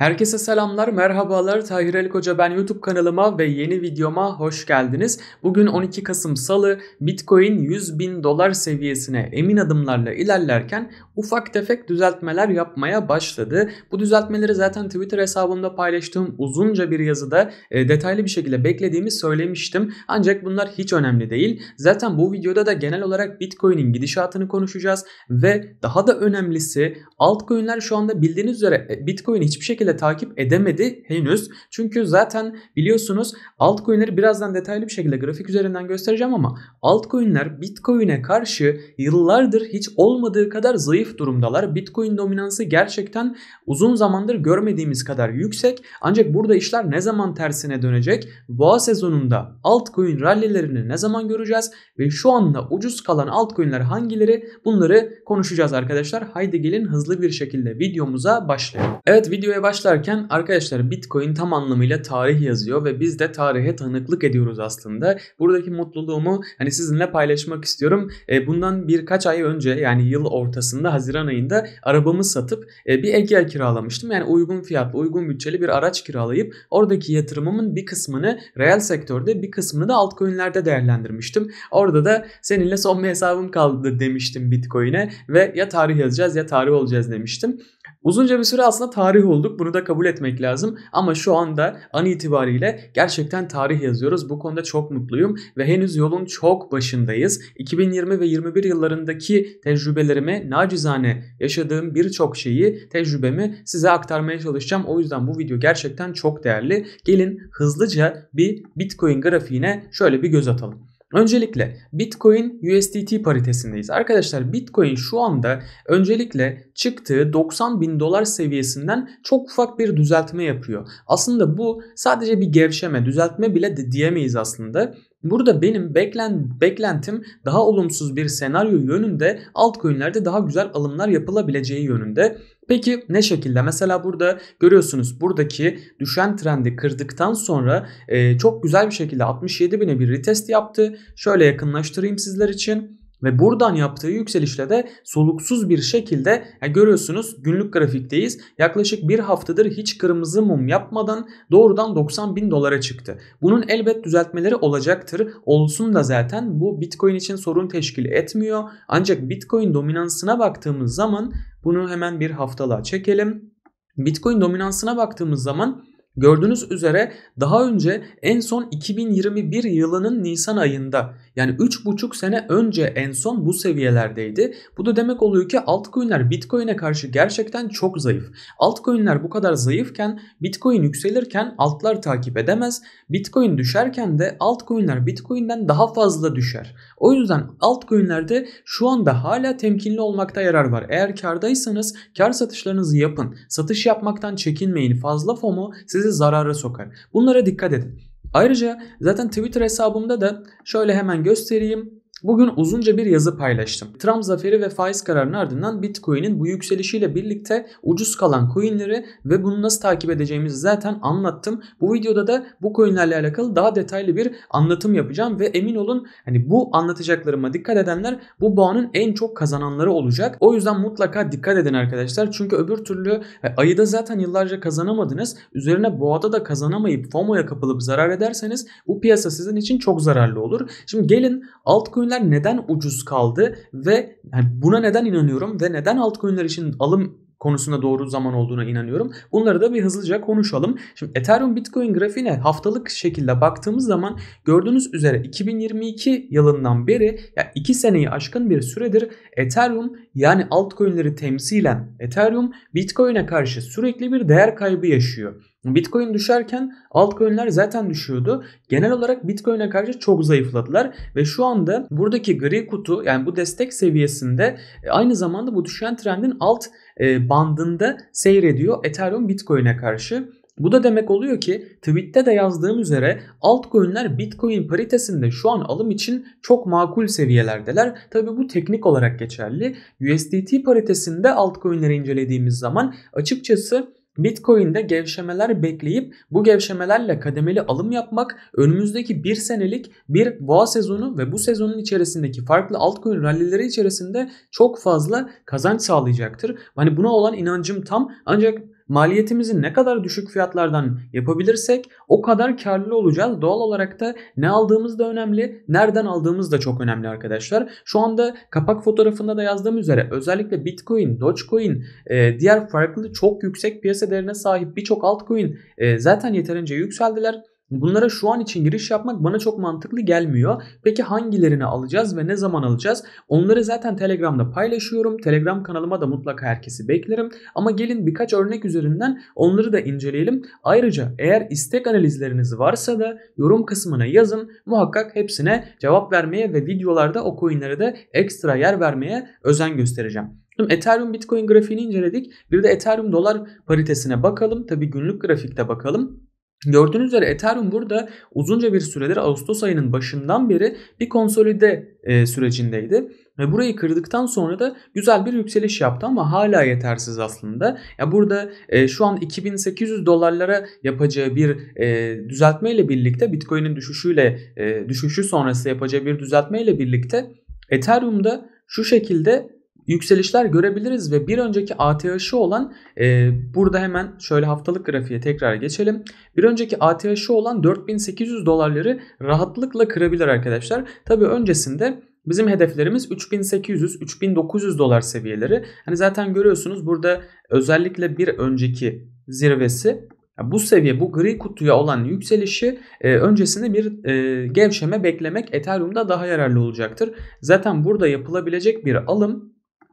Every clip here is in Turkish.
Herkese selamlar, merhabalar. Tahir Ali Koca ben YouTube kanalıma ve yeni videoma hoş geldiniz. Bugün 12 Kasım Salı, Bitcoin 100 bin dolar seviyesine emin adımlarla ilerlerken ufak tefek düzeltmeler yapmaya başladı. Bu düzeltmeleri zaten Twitter hesabımda paylaştığım uzunca bir yazıda e, detaylı bir şekilde beklediğimi söylemiştim. Ancak bunlar hiç önemli değil. Zaten bu videoda da genel olarak Bitcoin'in gidişatını konuşacağız ve daha da önemlisi altcoin'ler şu anda bildiğiniz üzere e, Bitcoin hiçbir şekilde ile takip edemedi henüz. Çünkü zaten biliyorsunuz altcoin'leri birazdan detaylı bir şekilde grafik üzerinden göstereceğim ama altcoin'ler Bitcoin'e karşı yıllardır hiç olmadığı kadar zayıf durumdalar. Bitcoin dominansı gerçekten uzun zamandır görmediğimiz kadar yüksek. Ancak burada işler ne zaman tersine dönecek? Boğa sezonunda altcoin rallilerini ne zaman göreceğiz? Ve şu anda ucuz kalan altcoin'ler hangileri? Bunları konuşacağız arkadaşlar. Haydi gelin hızlı bir şekilde videomuza başlayalım. Evet videoya başlayalım başlarken arkadaşlar Bitcoin tam anlamıyla tarih yazıyor ve biz de tarihe tanıklık ediyoruz aslında. Buradaki mutluluğumu hani sizinle paylaşmak istiyorum. E, bundan birkaç ay önce yani yıl ortasında Haziran ayında arabamı satıp e, bir Egea kiralamıştım. Yani uygun fiyatlı, uygun bütçeli bir araç kiralayıp oradaki yatırımımın bir kısmını reel sektörde bir kısmını da altcoin'lerde değerlendirmiştim. Orada da seninle son bir hesabım kaldı demiştim Bitcoin'e ve ya tarih yazacağız ya tarih olacağız demiştim. Uzunca bir süre aslında tarih olduk. Bunu da kabul etmek lazım. Ama şu anda an itibariyle gerçekten tarih yazıyoruz. Bu konuda çok mutluyum ve henüz yolun çok başındayız. 2020 ve 21 yıllarındaki tecrübelerimi nacizane yaşadığım birçok şeyi, tecrübemi size aktarmaya çalışacağım. O yüzden bu video gerçekten çok değerli. Gelin hızlıca bir Bitcoin grafiğine şöyle bir göz atalım. Öncelikle Bitcoin USDT paritesindeyiz. Arkadaşlar Bitcoin şu anda öncelikle çıktığı 90 bin dolar seviyesinden çok ufak bir düzeltme yapıyor. Aslında bu sadece bir gevşeme, düzeltme bile de diyemeyiz aslında. Burada benim beklen, beklentim daha olumsuz bir senaryo yönünde altcoin'lerde daha güzel alımlar yapılabileceği yönünde. Peki ne şekilde? Mesela burada görüyorsunuz buradaki düşen trendi kırdıktan sonra e, çok güzel bir şekilde 67.000'e bir retest yaptı. Şöyle yakınlaştırayım sizler için. Ve buradan yaptığı yükselişle de soluksuz bir şekilde yani e, görüyorsunuz günlük grafikteyiz. Yaklaşık bir haftadır hiç kırmızı mum yapmadan doğrudan 90 bin dolara çıktı. Bunun elbet düzeltmeleri olacaktır. Olsun da zaten bu Bitcoin için sorun teşkil etmiyor. Ancak Bitcoin dominansına baktığımız zaman bunu hemen bir haftalığa çekelim. Bitcoin dominansına baktığımız zaman Gördüğünüz üzere daha önce en son 2021 yılının Nisan ayında yani 3,5 sene önce en son bu seviyelerdeydi. Bu da demek oluyor ki altcoin'ler Bitcoin'e karşı gerçekten çok zayıf. Altcoin'ler bu kadar zayıfken Bitcoin yükselirken altlar takip edemez. Bitcoin düşerken de altcoin'ler Bitcoin'den daha fazla düşer. O yüzden altcoin'lerde şu anda hala temkinli olmakta yarar var. Eğer kardaysanız kar satışlarınızı yapın. Satış yapmaktan çekinmeyin. Fazla FOMO siz sizi zarara sokar. Bunlara dikkat edin. Ayrıca zaten Twitter hesabımda da şöyle hemen göstereyim. Bugün uzunca bir yazı paylaştım. Trump zaferi ve faiz kararının ardından Bitcoin'in bu yükselişiyle birlikte ucuz kalan coinleri ve bunu nasıl takip edeceğimizi zaten anlattım. Bu videoda da bu coinlerle alakalı daha detaylı bir anlatım yapacağım ve emin olun hani bu anlatacaklarıma dikkat edenler bu boğanın en çok kazananları olacak. O yüzden mutlaka dikkat edin arkadaşlar. Çünkü öbür türlü e, ayıda zaten yıllarca kazanamadınız. Üzerine boğada da kazanamayıp FOMO'ya kapılıp zarar ederseniz bu piyasa sizin için çok zararlı olur. Şimdi gelin altcoin altcoin'ler neden ucuz kaldı ve buna neden inanıyorum ve neden altcoin'ler için alım konusunda doğru zaman olduğuna inanıyorum. Bunları da bir hızlıca konuşalım. Şimdi Ethereum Bitcoin grafiğine haftalık şekilde baktığımız zaman gördüğünüz üzere 2022 yılından beri ya 2 seneyi aşkın bir süredir Ethereum yani altcoin'leri temsilen Ethereum Bitcoin'e karşı sürekli bir değer kaybı yaşıyor. Bitcoin düşerken altcoin'ler zaten düşüyordu. Genel olarak Bitcoin'e karşı çok zayıfladılar ve şu anda buradaki gri kutu yani bu destek seviyesinde e, aynı zamanda bu düşen trendin alt e, bandında seyrediyor Ethereum Bitcoin'e karşı. Bu da demek oluyor ki tweette de yazdığım üzere altcoin'ler Bitcoin paritesinde şu an alım için çok makul seviyelerdeler. Tabii bu teknik olarak geçerli. USDT paritesinde altcoin'leri incelediğimiz zaman açıkçası Bitcoin'de gevşemeler bekleyip bu gevşemelerle kademeli alım yapmak önümüzdeki bir senelik bir boğa sezonu ve bu sezonun içerisindeki farklı altcoin rallileri içerisinde çok fazla kazanç sağlayacaktır. Hani buna olan inancım tam ancak maliyetimizi ne kadar düşük fiyatlardan yapabilirsek o kadar karlı olacağız. Doğal olarak da ne aldığımız da önemli, nereden aldığımız da çok önemli arkadaşlar. Şu anda kapak fotoğrafında da yazdığım üzere özellikle Bitcoin, Dogecoin, e, diğer farklı çok yüksek piyasa değerine sahip birçok altcoin e, zaten yeterince yükseldiler. Bunlara şu an için giriş yapmak bana çok mantıklı gelmiyor. Peki hangilerini alacağız ve ne zaman alacağız? Onları zaten Telegram'da paylaşıyorum. Telegram kanalıma da mutlaka herkesi beklerim. Ama gelin birkaç örnek üzerinden onları da inceleyelim. Ayrıca eğer istek analizleriniz varsa da yorum kısmına yazın. Muhakkak hepsine cevap vermeye ve videolarda o coinlere de ekstra yer vermeye özen göstereceğim. Ethereum Bitcoin grafiğini inceledik. Bir de Ethereum dolar paritesine bakalım. Tabi günlük grafikte bakalım. Gördüğünüz üzere Ethereum burada uzunca bir süredir Ağustos ayının başından beri bir konsolide e, sürecindeydi. Ve burayı kırdıktan sonra da güzel bir yükseliş yaptı ama hala yetersiz aslında. Ya burada e, şu an 2800 dolarlara yapacağı bir e, düzeltmeyle birlikte Bitcoin'in düşüşüyle e, düşüşü sonrası yapacağı bir düzeltmeyle birlikte Ethereum'da şu şekilde yükselişler görebiliriz ve bir önceki ATH'ı olan e, burada hemen şöyle haftalık grafiğe tekrar geçelim. Bir önceki ATH'ı olan 4800 dolarları rahatlıkla kırabilir arkadaşlar. Tabi öncesinde Bizim hedeflerimiz 3800-3900 dolar seviyeleri. Hani zaten görüyorsunuz burada özellikle bir önceki zirvesi bu seviye bu gri kutuya olan yükselişi e, öncesinde bir e, gevşeme beklemek Ethereum'da daha yararlı olacaktır. Zaten burada yapılabilecek bir alım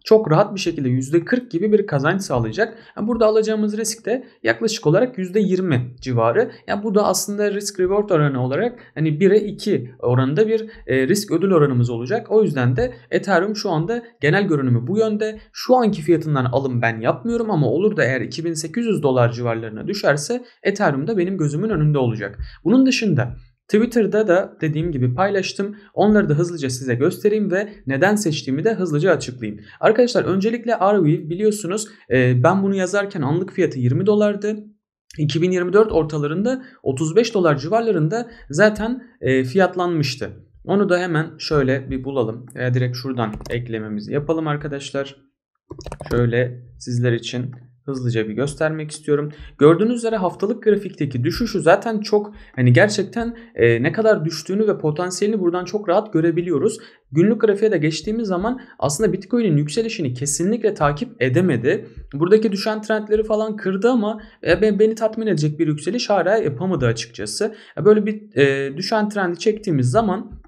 çok rahat bir şekilde %40 gibi bir kazanç sağlayacak. Yani burada alacağımız risk de yaklaşık olarak %20 civarı. Yani bu da aslında risk reward oranı olarak hani 1'e 2 oranında bir e, risk ödül oranımız olacak. O yüzden de Ethereum şu anda genel görünümü bu yönde. Şu anki fiyatından alım ben yapmıyorum ama olur da eğer 2800 dolar civarlarına düşerse Ethereum da benim gözümün önünde olacak. Bunun dışında Twitter'da da dediğim gibi paylaştım. Onları da hızlıca size göstereyim ve neden seçtiğimi de hızlıca açıklayayım. Arkadaşlar öncelikle Arweave biliyorsunuz e, ben bunu yazarken anlık fiyatı 20 dolardı. 2024 ortalarında 35 dolar civarlarında zaten e, fiyatlanmıştı. Onu da hemen şöyle bir bulalım. E, direkt şuradan eklememizi yapalım arkadaşlar. Şöyle sizler için hızlıca bir göstermek istiyorum. Gördüğünüz üzere haftalık grafikteki düşüşü zaten çok hani gerçekten e, ne kadar düştüğünü ve potansiyelini buradan çok rahat görebiliyoruz. Günlük grafiğe de geçtiğimiz zaman aslında Bitcoin'in yükselişini kesinlikle takip edemedi. Buradaki düşen trendleri falan kırdı ama e, beni tatmin edecek bir yükseliş hala yapamadı açıkçası. E, böyle bir e, düşen trendi çektiğimiz zaman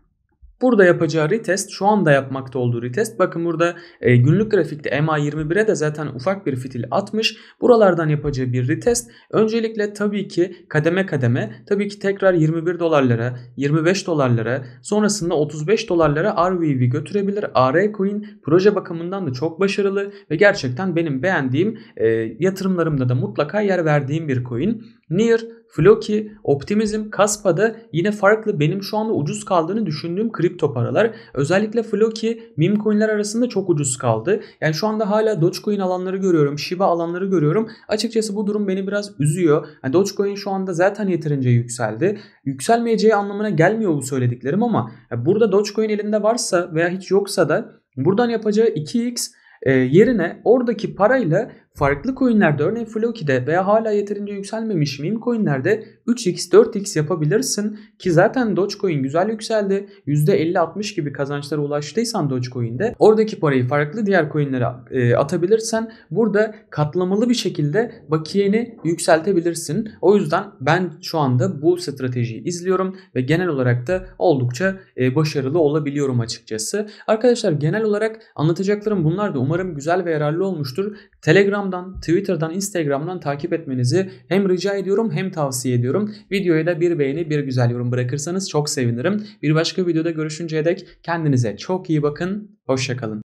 Burada yapacağı retest şu anda yapmakta olduğu retest. Bakın burada e, günlük grafikte MA21'e de zaten ufak bir fitil atmış. Buralardan yapacağı bir retest. Öncelikle tabii ki kademe kademe tabii ki tekrar 21 dolarlara, 25 dolarlara sonrasında 35 dolarlara RVV götürebilir. AR Coin proje bakımından da çok başarılı ve gerçekten benim beğendiğim e, yatırımlarımda da mutlaka yer verdiğim bir coin. Near, Floki, Optimizm, Kaspa'da yine farklı benim şu anda ucuz kaldığını düşündüğüm kripto paralar. Özellikle Floki meme coinler arasında çok ucuz kaldı. Yani şu anda hala Dogecoin alanları görüyorum, Shiba alanları görüyorum. Açıkçası bu durum beni biraz üzüyor. Yani Dogecoin şu anda zaten yeterince yükseldi. Yükselmeyeceği anlamına gelmiyor bu söylediklerim ama burada Dogecoin elinde varsa veya hiç yoksa da buradan yapacağı 2x e, yerine oradaki parayla Farklı coinlerde örneğin Floki'de veya hala yeterince yükselmemiş meme coinlerde 3x 4x yapabilirsin ki zaten Dogecoin güzel yükseldi. %50-60 gibi kazançlara ulaştıysan Dogecoin'de oradaki parayı farklı diğer coinlere e, atabilirsen burada katlamalı bir şekilde bakiyeni yükseltebilirsin. O yüzden ben şu anda bu stratejiyi izliyorum ve genel olarak da oldukça e, başarılı olabiliyorum açıkçası. Arkadaşlar genel olarak anlatacaklarım bunlar da umarım güzel ve yararlı olmuştur. Telegram Instagram'dan, Twitter'dan, Instagram'dan takip etmenizi hem rica ediyorum hem tavsiye ediyorum. Videoya da bir beğeni, bir güzel yorum bırakırsanız çok sevinirim. Bir başka videoda görüşünceye dek kendinize çok iyi bakın. Hoşçakalın.